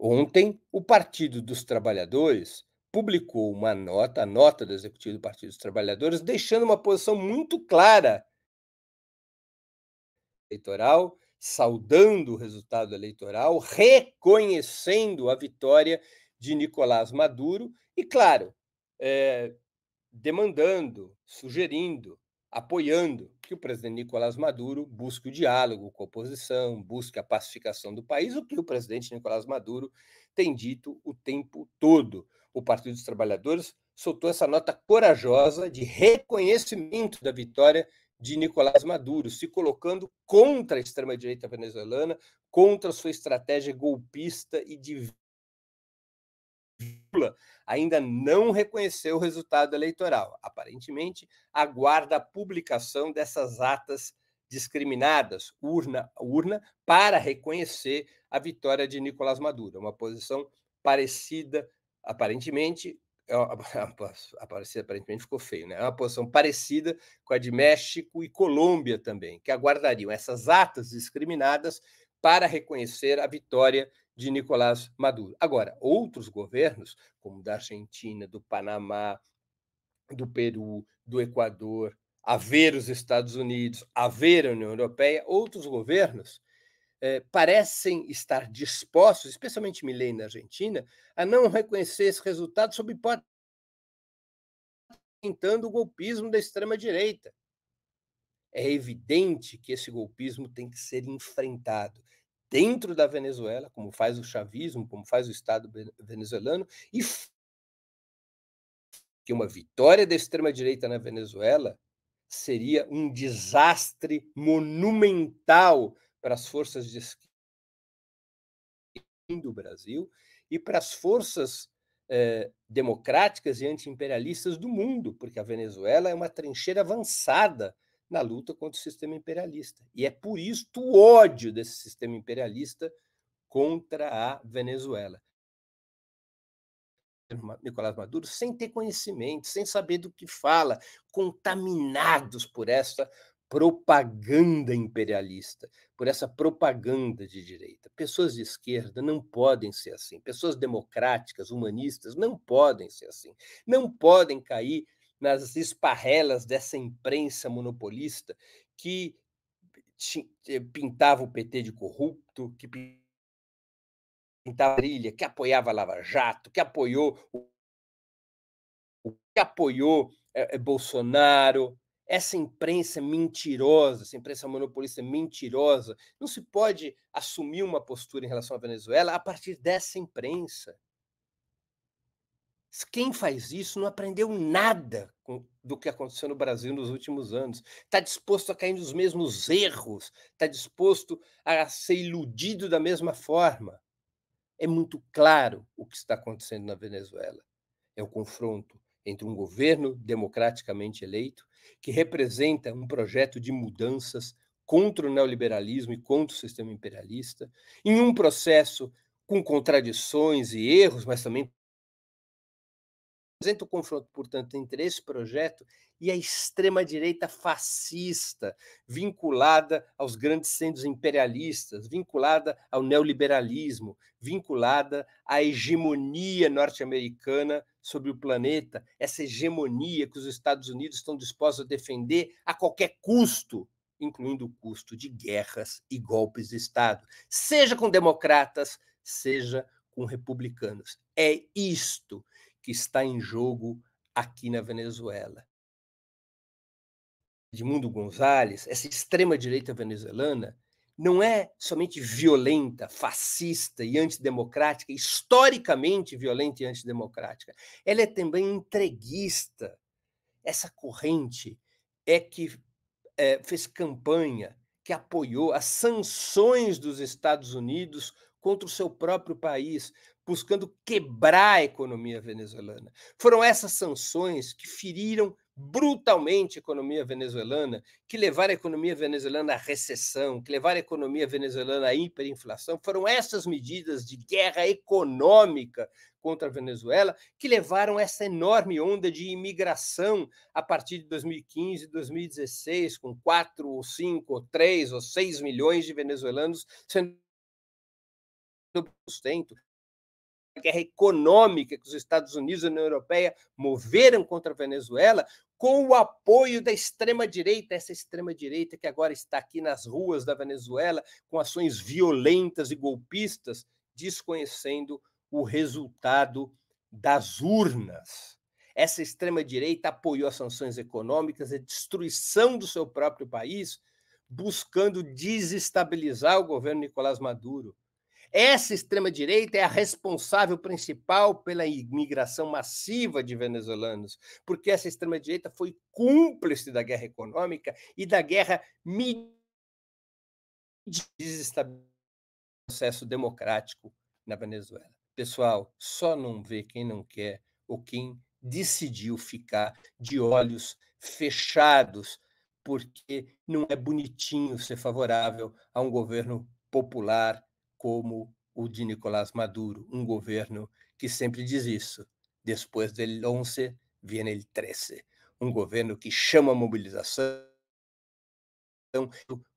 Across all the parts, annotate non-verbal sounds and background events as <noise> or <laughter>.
Ontem, o Partido dos Trabalhadores publicou uma nota, a nota do Executivo do Partido dos Trabalhadores, deixando uma posição muito clara eleitoral, saudando o resultado eleitoral, reconhecendo a vitória de Nicolás Maduro e, claro, é, demandando, sugerindo, apoiando que o presidente Nicolás Maduro busque o diálogo com a oposição, busque a pacificação do país, o que o presidente Nicolás Maduro tem dito o tempo todo. O Partido dos Trabalhadores soltou essa nota corajosa de reconhecimento da vitória de Nicolás Maduro, se colocando contra a extrema-direita venezuelana, contra sua estratégia golpista e de ainda não reconheceu o resultado eleitoral. Aparentemente, aguarda a publicação dessas atas discriminadas, urna urna, para reconhecer a vitória de Nicolás Maduro. É uma posição parecida, aparentemente, é <laughs> aparecer aparentemente ficou feio, né? É uma posição parecida com a de México e Colômbia também, que aguardariam essas atas discriminadas para reconhecer a vitória de Nicolás Maduro. Agora, outros governos, como da Argentina, do Panamá, do Peru, do Equador, haver os Estados Unidos, haver a União Europeia, outros governos eh, parecem estar dispostos, especialmente Milei na Argentina, a não reconhecer esse resultado sob hipótese tentando o golpismo da extrema-direita é evidente que esse golpismo tem que ser enfrentado dentro da Venezuela, como faz o chavismo, como faz o Estado venezuelano, e que uma vitória da extrema-direita na Venezuela seria um desastre monumental para as forças de esquerda do Brasil e para as forças eh, democráticas e antiimperialistas do mundo, porque a Venezuela é uma trincheira avançada na luta contra o sistema imperialista. E é por isso o ódio desse sistema imperialista contra a Venezuela. Nicolás Maduro, sem ter conhecimento, sem saber do que fala, contaminados por essa propaganda imperialista, por essa propaganda de direita. Pessoas de esquerda não podem ser assim. Pessoas democráticas, humanistas, não podem ser assim. Não podem cair nas esparrelas dessa imprensa monopolista que eh, pintava o PT de corrupto, que pintava a ilha, que apoiava a Lava Jato, que apoiou que apoiou eh, eh, Bolsonaro, essa imprensa mentirosa, essa imprensa monopolista mentirosa, não se pode assumir uma postura em relação à Venezuela a partir dessa imprensa. Quem faz isso não aprendeu nada com, do que aconteceu no Brasil nos últimos anos. Está disposto a cair nos mesmos erros, está disposto a ser iludido da mesma forma. É muito claro o que está acontecendo na Venezuela. É o confronto entre um governo democraticamente eleito, que representa um projeto de mudanças contra o neoliberalismo e contra o sistema imperialista, em um processo com contradições e erros, mas também Apresenta o confronto, portanto, entre esse projeto e a extrema-direita fascista, vinculada aos grandes centros imperialistas, vinculada ao neoliberalismo, vinculada à hegemonia norte-americana sobre o planeta, essa hegemonia que os Estados Unidos estão dispostos a defender a qualquer custo, incluindo o custo de guerras e golpes de Estado, seja com democratas, seja com republicanos. É isto que está em jogo aqui na Venezuela. Edmundo Gonzalez, essa extrema-direita venezuelana, não é somente violenta, fascista e antidemocrática, historicamente violenta e antidemocrática, ela é também entreguista. Essa corrente é que é, fez campanha, que apoiou as sanções dos Estados Unidos contra o seu próprio país, buscando quebrar a economia venezuelana. Foram essas sanções que feriram brutalmente a economia venezuelana, que levaram a economia venezuelana à recessão, que levaram a economia venezuelana à hiperinflação. Foram essas medidas de guerra econômica contra a Venezuela que levaram essa enorme onda de imigração a partir de 2015 e 2016, com 4 ou 5 ou 3 ou 6 milhões de venezuelanos sendo sustento guerra econômica que os Estados Unidos e a União Europeia moveram contra a Venezuela, com o apoio da extrema-direita, essa extrema-direita que agora está aqui nas ruas da Venezuela, com ações violentas e golpistas, desconhecendo o resultado das urnas. Essa extrema-direita apoiou as sanções econômicas, a destruição do seu próprio país, buscando desestabilizar o governo Nicolás Maduro. Essa extrema-direita é a responsável principal pela imigração massiva de venezuelanos, porque essa extrema-direita foi cúmplice da guerra econômica e da guerra desestabilizando o processo democrático na Venezuela. Pessoal, só não vê quem não quer ou quem decidiu ficar de olhos fechados, porque não é bonitinho ser favorável a um governo popular como o de Nicolás Maduro, um governo que sempre diz isso. Depois del 11, vem o 13. Um governo que chama a mobilização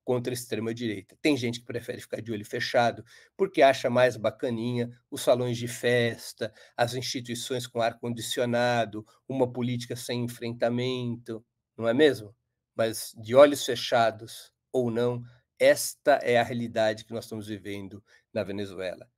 contra a extrema-direita. Tem gente que prefere ficar de olho fechado porque acha mais bacaninha os salões de festa, as instituições com ar-condicionado, uma política sem enfrentamento, não é mesmo? Mas de olhos fechados ou não, esta é a realidade que nós estamos vivendo na Venezuela.